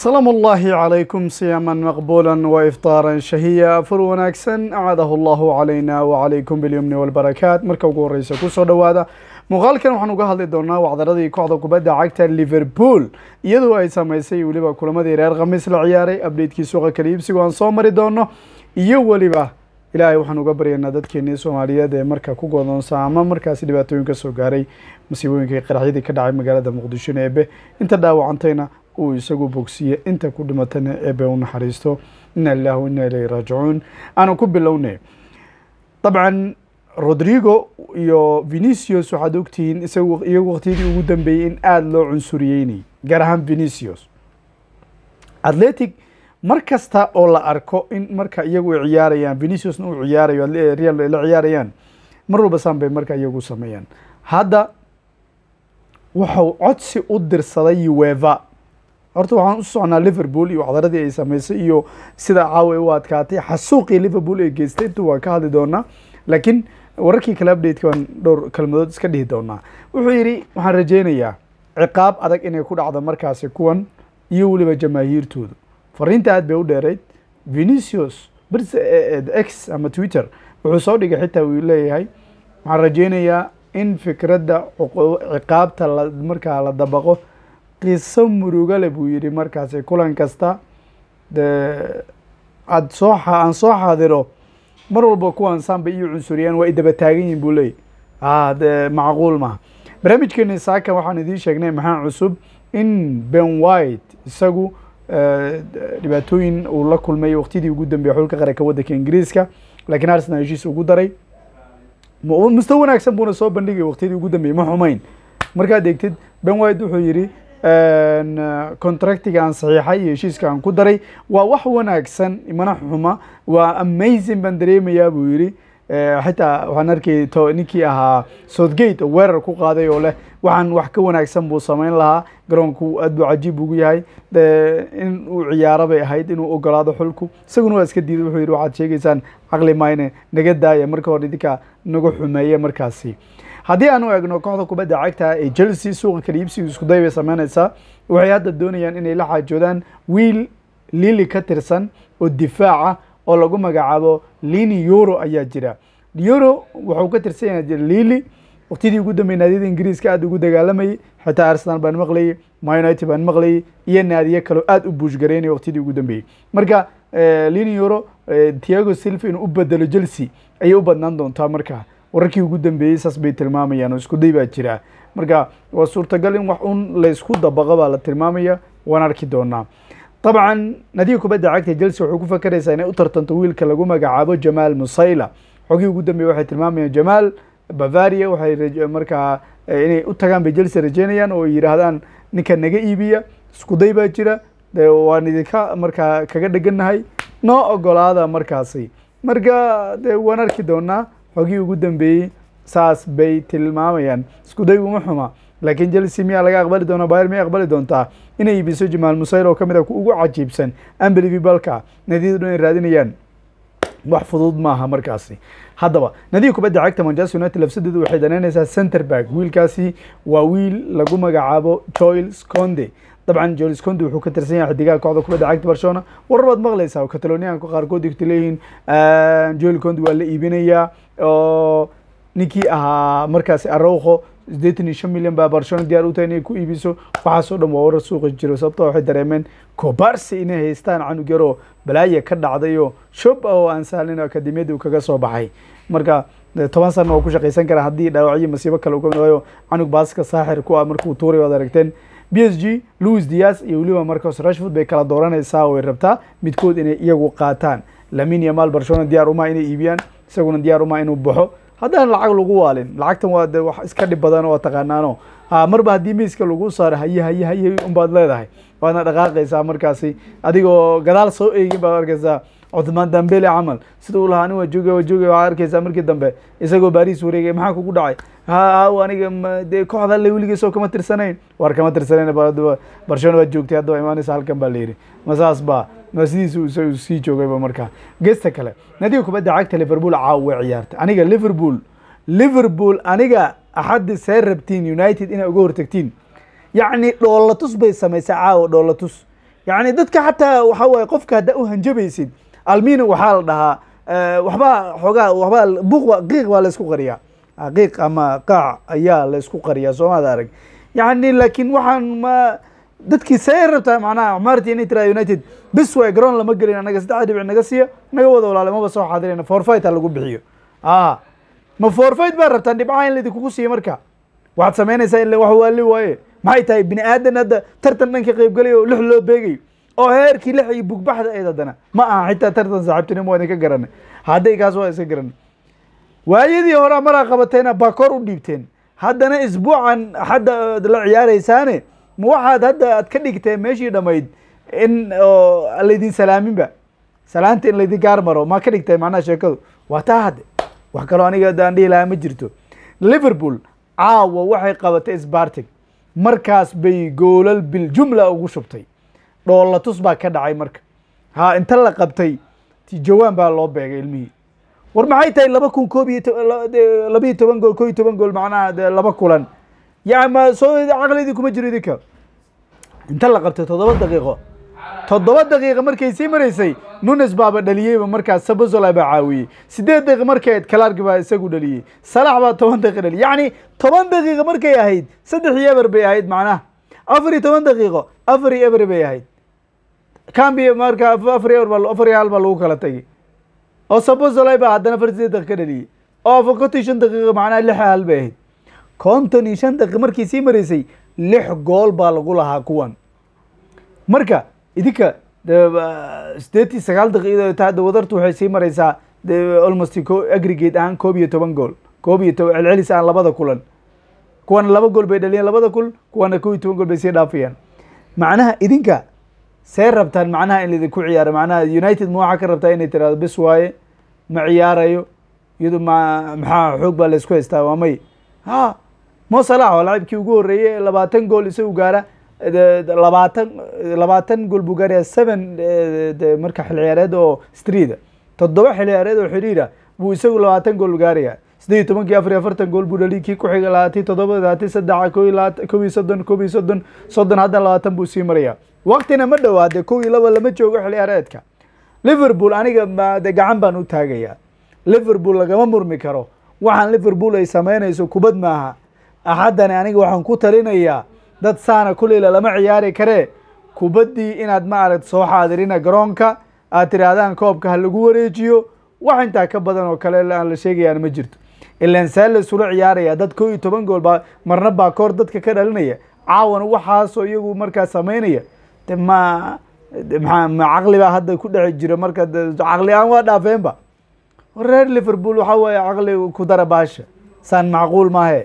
salaam ullaahi calaykum siyaaman maqbuulan wa iftaaran shahiya afur wanaagsan acaadahu allahu calayna wacalaykum bilyumni walbarakaat marka ugu horreysa kusoo dhowaada muuqaalkan waxaan uga hadli doonaa wacdaradii kooxda kubadda cagta liverpool iyadoo ay sameysay weliba kulamadii reer khamiis la ciyaaray abdeydkii suuqa kala iibsigu aan soo mari doonno iyo weliba ilaahay waxaan uga baryaynaa dadkeenii soomaaliyeed ee marka ku godoonsa ama markaasi dhibaatooyin ka soo gaaray masiibooyinkii qaraxyadii ka dhacay magaalada muqdisho neebe inta dhaawacantayna uu isagu bogsiiye inta ku dhimatana eebe u naxariisto ina lilah ina ileyhi raajicuun aanan ku bilowne dabcan rodrigo iyo venicius waxaad ogtihiin isagu iyagu ugu dambeeyey in aada loo cunsuriyeynay gaar ahaan venicius atletic mar kasta oo la arko in marka iyagu ay ciyaarayaan veniciusna uu ciyaarayo real ay la ciyaarayaan mar walba saan bay marka iyagu sameeyaan hadda wuxuu codsi u dirsaday ueva horta waxaan u soconaa liverpool iyo waxdaradii ay samaysay iyo sidaa caawa u adkaatay xasuuqii liverpool ay geystay intuu waan ka hadli doonaa laakiin wararkii kale waan dhowr kelmadood iska dhihi doonaa wuxuu yidhi waxaan rajeynayaa ciqaab adag inay ku dhacdo markaasi kuwan iyo weliba jamaahiirtoodu fariinta aad bay u dheerayd venicius eh, eh, x ama twitter wuxuu soo dhigay xitaa uu leeyahay waxaan rajeynayaa in fikradda ciqaabta markaa la dabaqo qiso murugale buu yidhi markaasi kulan kasta dee aad soo aan soo xaadiro mar walba kuwan samba iyo cunsuriyaan waa idaba taagan yihin buu leeyay ah, de macquul maha barnaamijkeeni saaka waxaan idiin sheegnay maxaan cusub in ben white isagu eh, dhibaatooyin uu la kulmay waktidii ugu dambeeyey xulka qaranka waddanka ingiriiska laakiin arsenal heshiis ugu daray musto wanaagsan buuna soo bandhigay waktiyadii ugu dambeeyey ma xumayn markaad eegtid ben white wuxuu yidhi Eh, contractiga aan saxiixay iyo heshiiska aan ku daray waa wax wanaagsan mana xuma waa amazing baan dareemayaa buu yidhi eh, xitaa waxaan arkay ninkii ahaa southgate oo weerar ku qaaday oo leh waxaan wax ka wanaagsan buu samayn lahaa garoonku aad buu cajiib ugu yahay in uu ciyaaro bay ahayd inuu ogolaado xulku isaguna waa iska diiday wuxuu yidhi waxaad sheegaysaan caqli maayne naga daaya marka hore idinka nagu xumeeye markaasi haddii aanu eegno kooxda kubadda cagta ee chelsea suuqa kala iibsigu iskuday bay sameynaysaa waxay hadda doonayaan inay la xaajoodaan wiil lili ka tirsan oo difaaca oo lagu magacaabo lini euro ayaa jira euro wuxuu ka tirsan yahay lili waqtidii ugu dambey naadiyada ingiriiska aada ugu dagaalamayay xitaa arsenal baan maqlayay ma baan maqlayay iyo naadiyo kaloo aada u buushgareynaya waktidii ugu dambeeyey marka eh, lini euro eh, tiago silva inuu u bedelo chelsea ayay u badnaan doontaa markaa wararkii ugu dambeeyey saas bay tilmaamayaan oo day baa jira marka waa suurtagal in wax un laysku dabaqo baa la tilmaamaya waan arki doonaa dabcan nadiga kubadda cagta chelsea wuxuu ku fakeraysaa inay u tartanto wiilka lagu magacaabo jamaal musayla xogii ugu dambeeye waxay tilmaamayaan jamaal bavaria waxay markaa eh, inay u tagaan bay chelsea rajeynayaan oo yidhaahdaan ninka naga iibiya isku day baa jira de waan idinka markaa kaga dhegannahay noo ogolaada markaasi marka de waan arki doonaa xogii ugu dambeeyey saas bay tilmaamayaan isku day uma xuma laakiin chelsea miyaa laga aqbali doonaa bayr miyay aqbali doontaa inay iibiso jamaal musayl oo ka mid a ah ugu cajiibsan ambelivibalka nadiida dhan ay raadinayaan wax fudud maaha markaasi haddaba nadiga kubadda cagta manchester united lafsadeedu waxay danaynaysaa centerback wiilkaasi waa wiil lagu magacaabo joyls conde dabcan jolis conti wuxuu ka tirsan yahay xidigaha kooxda kubadda cagta barcelona warar baad maqleysaa kataloniyaanku qaarkood igta leeyihiin joli conti waa la iibinayaa oo ninkii ahaa markaasi arowko sideetan iyo shan milyan baa barcelona diyaar u tahay inay ku iibiso waxaasoo dhan waa warar suuqa jiro sababto ah waxay dareemeen kobarsi inay haystaan canug yaroo balaaya ka dhacday oo shob oo aan saalin akademiyadda uu kaga soo baxay marka eh, toban sana waa ku shaqaysan kara haddii dhaawacyo masiibo kale uu canug baaska saaxir ku ah markuu tuuray waad aragteen b s g louis dias iyo weliba marcos rashford bay kala dooranaysaa way rabtaa midkood inay iyagu qaataan lamin iyo maal barcelona diyaar umaa inay iibiyaan isaguna diyaar umaa inuu baxo haddaan lacag lagu waalin lacagtan waa de wax iska dhib badan oo taqaanaano marba haddii miiska lagu saaro haye haye haye unbaad leedahay waadna dhaqaaqaysaa markaasi adigoo gadaal soo eegin baad arkaysaa cudmaan dambele camal sidau lahaa ani waa jooge waa jooge waa arkaysaa markii dambe isagoo baariis wareegay maxaa kugu dhacay ha aniga dee kooxda alle weligeesoo kama tirsanayn waar kama tirsanayn barcelona baad joogtay haddaba imaanaysa halkan baa layidhi ma saas ba ma sidiisa sii markaa gesta kale nadiga kubadda cagta liverpool caaw ciyaartay aniga liverpool liverpool aniga axaddi see rabtiin united inay uga hortagtiin yacni dhoolatus bay samaysaa caawa dhoolatus yacni dadka xataa waxaa waaye qofka haddaa u hanjabaysid almini waxaa la dhahaa waxbaa xoogaa wabaa buuq qiiq baa laysku qariyaa ah, qiiq ama qaac ayaa laysku qariyaa soomaad arag yani laakiin waxaan ma dadkii say rabtaa macnaha marti inay tiraa united bis way garoon lama gelin anaga saddexda dhibic naga siiya naga wada walaale maba soo xaadirayna forfight ha lagu bixiyo a ah, ma forfight baa rabtaa dhibcaha in laydinkugu siiya marka waxaad samaynaysaa in wax waali waaye maxay tahay bini aadan hadda tartan dhanka qaybgalayo o lix loo beegayo oo heerkii lix iyo bugbaxda ed haddana ma aha xitaa tartan saaxiibtinimo waan idinka garanay hadday kaas waa iska garanay waayadii horaa maraa qabateena baa kor u dhiibteen haddana isbuucan xadda ood la ciyaaraysaane ma waxaad hadda aad ka dhigteen meeshii dhamayd in oo laydin salaaminba salaanta in laydin gaar maro maa ka dhigtay macnaha sheekadu waa taa hadde wax kaloo aniga aan dhihi lahaa ma jirto liverpool caawa waxay qabatay sbarting markaas bay goolal biljumla ugu shubtay dhoolatus baa ka dhacay marka ha inta la qabtay tijawaan baa loo beegay ilmihii war maxay tahay laba kun koob iyo labiiyo toban gool koo iyo toban gool macnaha laba kulan yama soo caqlidii kuma jiro idinka inta la qabtay toddoba daqiiqo toddoba daqiiqa markay sii maraysay nunes baaba dhaliyeyba markaa sabozola baa caawiyey sideed daqiiqa markay ahayd kalaarki baa isagu dhaliyey salax baa toban daqiiqa dhaliyey yacni toban daqiiqa markay ahayd saddex iyo bay ahayd macnaha afar iyo toban daqiiqo afar iyo eber bay ahayd cambi marka afar baa lagu kala tagay oo sabozolay baa haddana afar sideed ka dhaliyey oo afa konton shan daqiiqa macnaha lix hal bay ahayd konton iyo shan daqiiqa markii sii maraysay lix gool baa lagu lahaa kuwan marka idinka sideed sagaal daqiiqadoe tahadda wadartu waxay sii maraysaa almost ko agrigate ahaan koob iyo toban gool koob iyo toban celcelis aan labada kulan kuwana laba gool bay dhaliyeen labada kul kuwana kob iyo toban gool bay sii dhaafayaan macnaha idinka see rabtaan macnaha in laidinku ciyaaro macnaha united ma waxaa ka rabtaa inay tirahdo bis waaye ma ciyaarayo iyadu ma maxaa xoog baa laysku haystaa waa may ha mo salah oo lacibkii ugu horreeyey labaatan gool isagu gaara labaatan labaatan gool buu gaarayaa seven marka xilciyaareed oo streeda toddoba xilciyaareed oo xiriira buu isagu labaatan gool gaarayaa sideed iyo tobankii afar iyo afartan gool buu dhali kii ku xiga labaati toddoba labaati saddexa ko kob iyo soddon kob iyo soddon soddon hadda labaatan buu sii marayaa waktina ma dhowaade kow iyo laba lama joogo xili areedka liverpool aniga made gacan baan u taagayaa liverpool lagama murmi karo waxaan liverpool ay samaynayso kubad maaha axaddani aniga waxaan ku talinayaa dad saana kuleyla lama ciyaari karee kubaddii inaad ma aragto soo xaadirina garoonka aad tidhaahdaan koobka ha lagu wareejiyo wax intaa ka badan oo kale aan la sheegayaan ma jirto ilaan saa laisula ciyaarayaa dad kow iyo toban gool baa marna baa koor dadka ka dhalinaya caawana waxaasoo iyagu markaa samaynaya de ma maa ma caqli baa hadda ku dhex jiro marka caqli aan waa dhaafeenba reer liverpool waxaa weeye caqli ku dara baasha saan macquul maahe